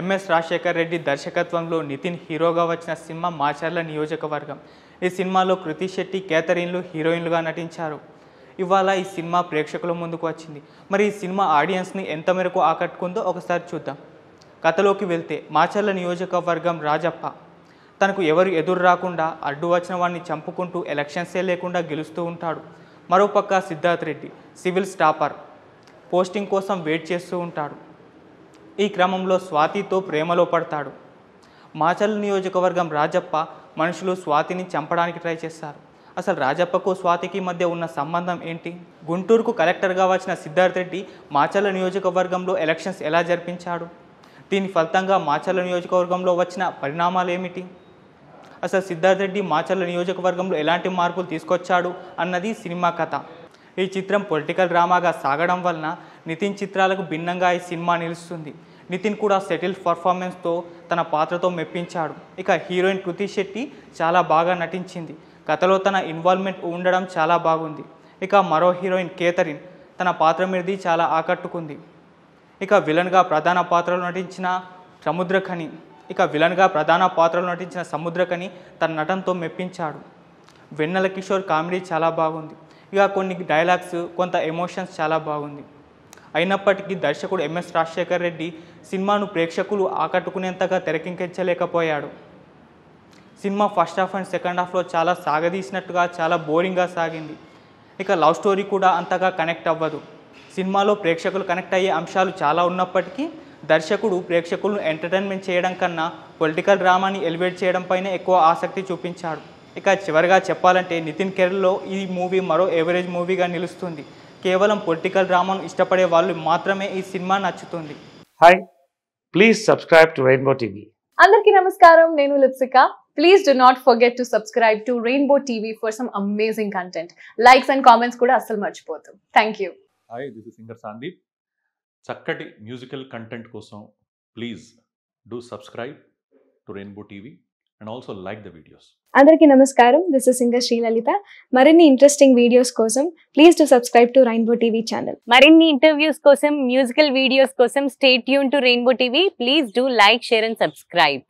MS Rajasekhar Reddy దర్శకత్వంలో నితిన్ హీరోగా వచ్చిన సినిమా మాచర్ల నియోజకవర్గం ఈ సినిమాలో కృతి శెట్టి కేథరిన్లు హీరోయిన్లుగా నటించారు ఇవాళ ఈ సినిమా ప్రేక్షకుల ముందుకు వచ్చింది మరి ఈ సినిమా ఆడియన్స్ని ఎంత మేరకు ఆకట్టుకుందో ఒకసారి చూద్దాం కథలోకి వెళ్తే మాచర్ల నియోజకవర్గం రాజప్ప తనకు ఎవరు ఎదురు రాకుండా అడ్డు వచ్చిన వాడిని చంపుకుంటూ ఎలక్షన్సే లేకుండా గెలుస్తూ ఉంటాడు మరోపక్క సిద్ధార్థ్ రెడ్డి సివిల్ స్టాపర్ పోస్టింగ్ కోసం వెయిట్ చేస్తూ ఉంటాడు ఈ క్రమంలో స్వాతితో ప్రేమలో పడతాడు మాచల్ నియోజకవర్గం రాజప్ప మనుషులు స్వాతిని చంపడానికి ట్రై చేస్తారు అసలు రాజప్పకు స్వాతికి మధ్య ఉన్న సంబంధం ఏంటి గుంటూరుకు కలెక్టర్గా వచ్చిన సిద్ధార్థ్ రెడ్డి మాచల్ల నియోజకవర్గంలో ఎలక్షన్స్ ఎలా జరిపించాడు దీని ఫలితంగా మాచల్ల నియోజకవర్గంలో వచ్చిన పరిణామాలు ఏమిటి అసలు సిద్ధార్థ్ రెడ్డి మాచల్ల నియోజకవర్గంలో ఎలాంటి మార్పులు తీసుకొచ్చాడు అన్నది సినిమా కథ ఈ చిత్రం పొలిటికల్ డ్రామాగా సాగడం వలన నితిన్ చిత్రాలకు భిన్నంగా ఈ సినిమా నిలుస్తుంది నితిన్ కూడా సెటిల్ పర్ఫార్మెన్స్తో తన పాత్రతో మెప్పించాడు ఇక హీరోయిన్ కృతి శెట్టి చాలా బాగా నటించింది కథలో తన ఇన్వాల్వ్మెంట్ ఉండడం చాలా బాగుంది ఇక మరో హీరోయిన్ కేథరిన్ తన పాత్ర మీది చాలా ఆకట్టుకుంది ఇక విలన్గా ప్రధాన పాత్రలో నటించిన సముద్రఖని ఇక విలన్గా ప్రధాన పాత్రలో నటించిన సముద్రఖని తన నటనతో మెప్పించాడు వెన్నెల కిషోర్ కామెడీ చాలా బాగుంది ఇక కొన్ని డైలాగ్స్ కొంత ఎమోషన్స్ చాలా బాగుంది అయినప్పటికీ దర్శకుడు ఎంఎస్ రాజశేఖర్ రెడ్డి సినిమాను ప్రేక్షకులు ఆకట్టుకునేంతగా తెరకించలేకపోయాడు సినిమా ఫస్ట్ హాఫ్ అండ్ సెకండ్ హాఫ్లో చాలా సాగదీసినట్టుగా చాలా బోరింగ్గా సాగింది ఇక లవ్ స్టోరీ కూడా అంతగా కనెక్ట్ అవ్వదు సినిమాలో ప్రేక్షకులు కనెక్ట్ అయ్యే అంశాలు చాలా ఉన్నప్పటికీ దర్శకుడు ప్రేక్షకులను ఎంటర్టైన్మెంట్ చేయడం కన్నా పొలిటికల్ డ్రామాని ఎలివేట్ చేయడం పైన ఎక్కువ ఆసక్తి చూపించాడు ఇక చివరిగా చెప్పాలంటే నితిన్ కెరీర్లో ఈ మూవీ మరో ఎవరేజ్ మూవీగా నిలుస్తుంది కేవలం పొలిటికల్ డ్రామాను ఇష్టపడే వాళ్ళు మాత్రమే ఈ సినిమా నచ్చుతుంది hi please subscribe to Rainbow TV అందరికీ నమస్కారం నేను Lipsika please do not forget to subscribe to Rainbow TV for some amazing content likes and comments కూడా అస్సలు మర్చిపోతాం thank you hi this is singer Sandeep చక్కటి మ్యూజికల్ కంటెంట్ కోసం please do subscribe to Rainbow TV and also like the videos అందరికీ నమస్కారం this is singer Srilalitha మరిన్ని interesting videos కోసం please to subscribe to Rainbow TV channel మరిన్ని interviews కోసం musical videos కోసం stay tuned to Rainbow TV please do like share and subscribe